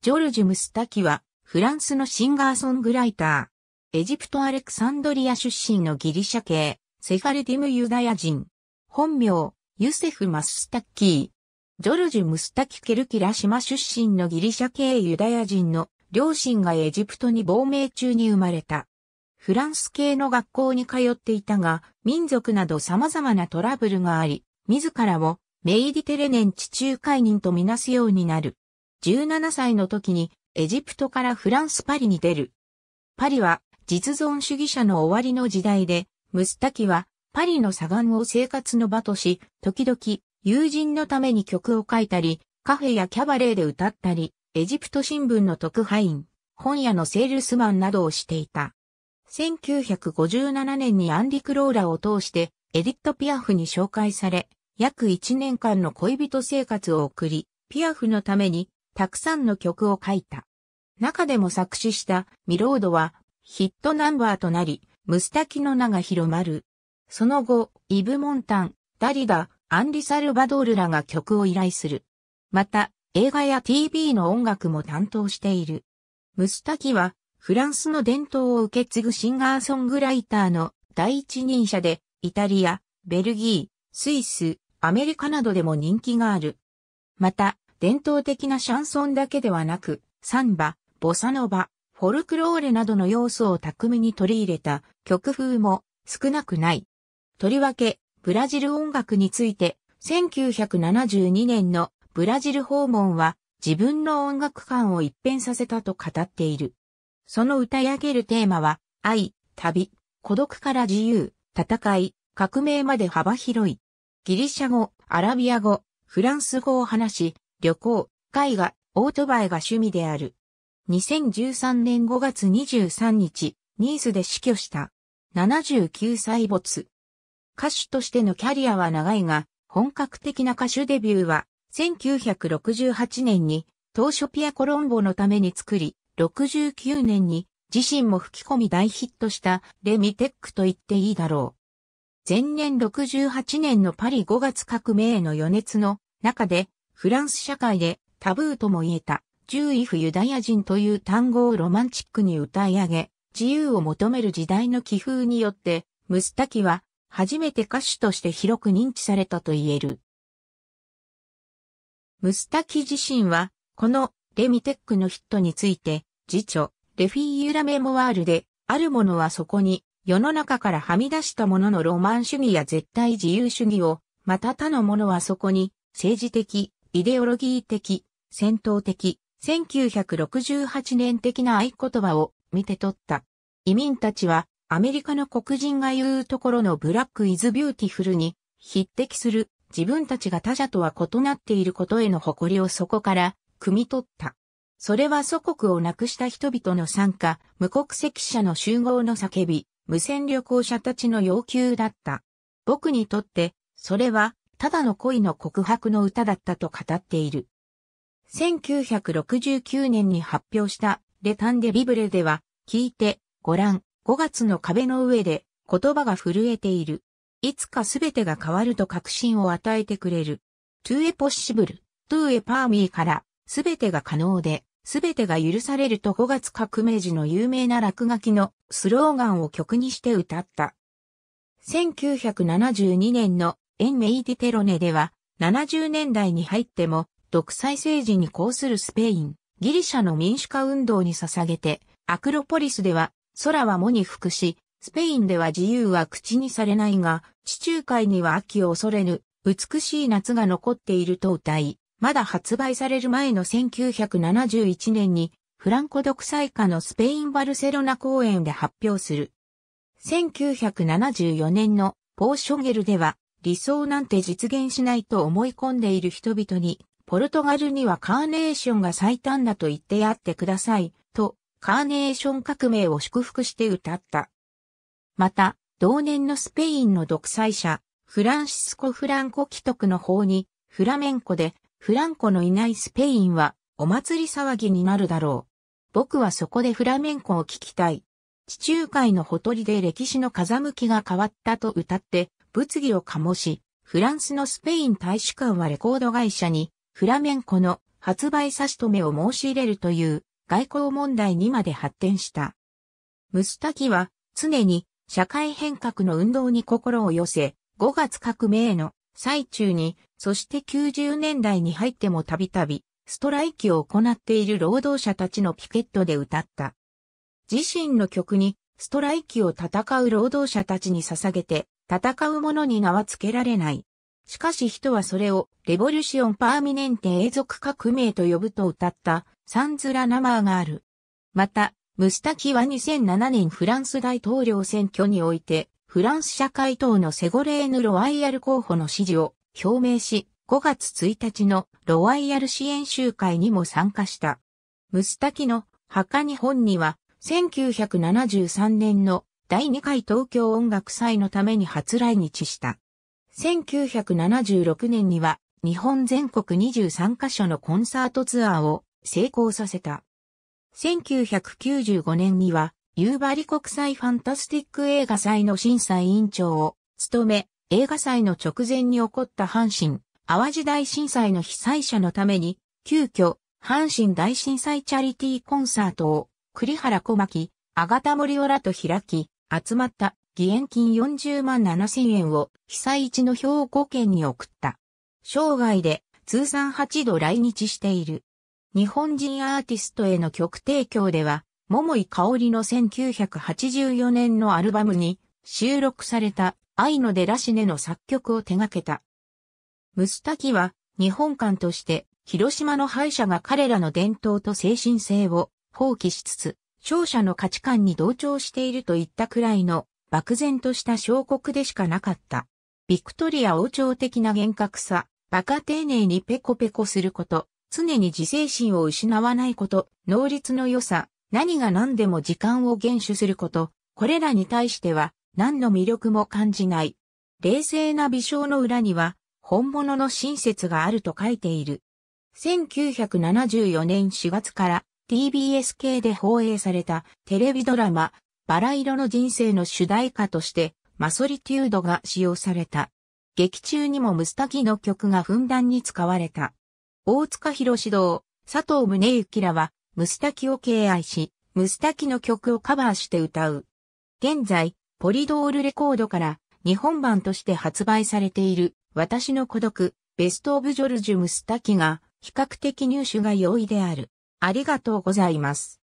ジョルジュ・ムスタキは、フランスのシンガーソングライター。エジプト・アレクサンドリア出身のギリシャ系、セファルディム・ユダヤ人。本名、ユセフ・マスタッキー。ジョルジュ・ムスタキ・ケルキラ島出身のギリシャ系ユダヤ人の両親がエジプトに亡命中に生まれた。フランス系の学校に通っていたが、民族など様々なトラブルがあり、自らをメイディテレネン地中海人とみなすようになる。17歳の時にエジプトからフランスパリに出る。パリは実存主義者の終わりの時代で、ムスタキはパリの左岸を生活の場とし、時々友人のために曲を書いたり、カフェやキャバレーで歌ったり、エジプト新聞の特派員、本屋のセールスマンなどをしていた。1957年にアンリ・クローラを通してエディット・ピアフに紹介され、約1年間の恋人生活を送り、ピアフのためにたくさんの曲を書いた。中でも作詞したミロードはヒットナンバーとなり、ムスタキの名が広まる。その後、イブ・モンタン、ダリダ、アンリ・サルバドールらが曲を依頼する。また、映画や TV の音楽も担当している。ムスタキは、フランスの伝統を受け継ぐシンガーソングライターの第一人者で、イタリア、ベルギー、スイス、アメリカなどでも人気がある。また、伝統的なシャンソンだけではなく、サンバ、ボサノバ、フォルクローレなどの要素を巧みに取り入れた曲風も少なくない。とりわけ、ブラジル音楽について、1972年のブラジル訪問は自分の音楽観を一変させたと語っている。その歌い上げるテーマは、愛、旅、孤独から自由、戦い、革命まで幅広い。ギリシャ語、アラビア語、フランス語を話し、旅行、絵画、オートバイが趣味である。2013年5月23日、ニースで死去した。79歳没。歌手としてのキャリアは長いが、本格的な歌手デビューは、1968年に、当初ピアコロンボのために作り、69年に、自身も吹き込み大ヒットした、レミテックと言っていいだろう。前年68年のパリ5月革命への余熱の中でフランス社会でタブーとも言えた、獣医フユダヤ人という単語をロマンチックに歌い上げ、自由を求める時代の気風によって、ムスタキは初めて歌手として広く認知されたと言える。ムスタキ自身は、このレミテックのヒットについて、自著、レフィーユラメモワールで、あるものはそこに、世の中からはみ出したもののロマン主義や絶対自由主義を、また他のものはそこに、政治的、イデオロギー的、戦闘的、1968年的な合言葉を見て取った。移民たちはアメリカの黒人が言うところのブラックイズビューティフルに匹敵する自分たちが他者とは異なっていることへの誇りをそこから汲み取った。それは祖国をなくした人々の参加、無国籍者の集合の叫び、無線旅行者たちの要求だった。僕にとって、それはただの恋の告白の歌だったと語っている。1969年に発表したレタンデビブレでは、聞いて、ご覧、5月の壁の上で言葉が震えている。いつかすべてが変わると確信を与えてくれる。to a possible, to a perme からすべてが可能で、すべてが許されると5月革命時の有名な落書きのスローガンを曲にして歌った。1972年のエンメイディテロネでは、70年代に入っても、独裁政治に抗するスペイン、ギリシャの民主化運動に捧げて、アクロポリスでは、空は藻に服し、スペインでは自由は口にされないが、地中海には秋を恐れぬ、美しい夏が残っていると歌い、まだ発売される前の1971年に、フランコ独裁下のスペインバルセロナ公演で発表する。1974年のポーショゲルでは、理想なんて実現しないと思い込んでいる人々に、ポルトガルにはカーネーションが最短だと言ってやってください、と、カーネーション革命を祝福して歌った。また、同年のスペインの独裁者、フランシスコ・フランコ既得の方に、フラメンコで、フランコのいないスペインは、お祭り騒ぎになるだろう。僕はそこでフラメンコを聞きたい。地中海のほとりで歴史の風向きが変わったと歌って、物議を醸し、フランスのスペイン大使館はレコード会社にフラメンコの発売差し止めを申し入れるという外交問題にまで発展した。ムスタキは常に社会変革の運動に心を寄せ、5月革命の最中に、そして90年代に入ってもたびたび、ストライキを行っている労働者たちのピケットで歌った。自身の曲に、ストライキを戦う労働者たちに捧げて、戦う者に名は付けられない。しかし人はそれを、レボリュシオン・パーミネンテ永続革命と呼ぶと歌った、サンズラ・ナマーがある。また、ムスタキは2007年フランス大統領選挙において、フランス社会党のセゴレーヌ・ロワイヤル候補の支持を表明し、5月1日のロワイヤル支援集会にも参加した。ムスタキの墓に本には、1973年の第2回東京音楽祭のために初来日した。1976年には日本全国23カ所のコンサートツアーを成功させた。1995年には夕張国際ファンタスティック映画祭の審査委員長を務め、映画祭の直前に起こった阪神、淡路大震災の被災者のために、急遽、阪神大震災チャリティーコンサートを、栗原小牧、あがた森オらと開き、集まった義援金40万7千円を被災地の兵庫県に送った。生涯で通算8度来日している。日本人アーティストへの曲提供では、桃井香織の1984年のアルバムに収録された愛のデラシネの作曲を手掛けた。ムスタキは日本館として広島の敗者が彼らの伝統と精神性を放棄しつつ勝者の価値観に同調しているといったくらいの漠然とした小国でしかなかった。ビクトリア王朝的な厳格さ、馬鹿丁寧にペコペコすること、常に自制心を失わないこと、能率の良さ、何が何でも時間を厳守すること、これらに対しては何の魅力も感じない。冷静な微笑の裏には本物の親切があると書いている。1974年4月から TBS 系で放映されたテレビドラマ、バラ色の人生の主題歌として、マソリテュードが使用された。劇中にもムスタキの曲がふんだんに使われた。大塚博指導、佐藤宗幸らは、ムスタキを敬愛し、ムスタキの曲をカバーして歌う。現在、ポリドールレコードから日本版として発売されている、私の孤独、ベストオブジョルジュ・ムスタキが、比較的入手が容易である。ありがとうございます。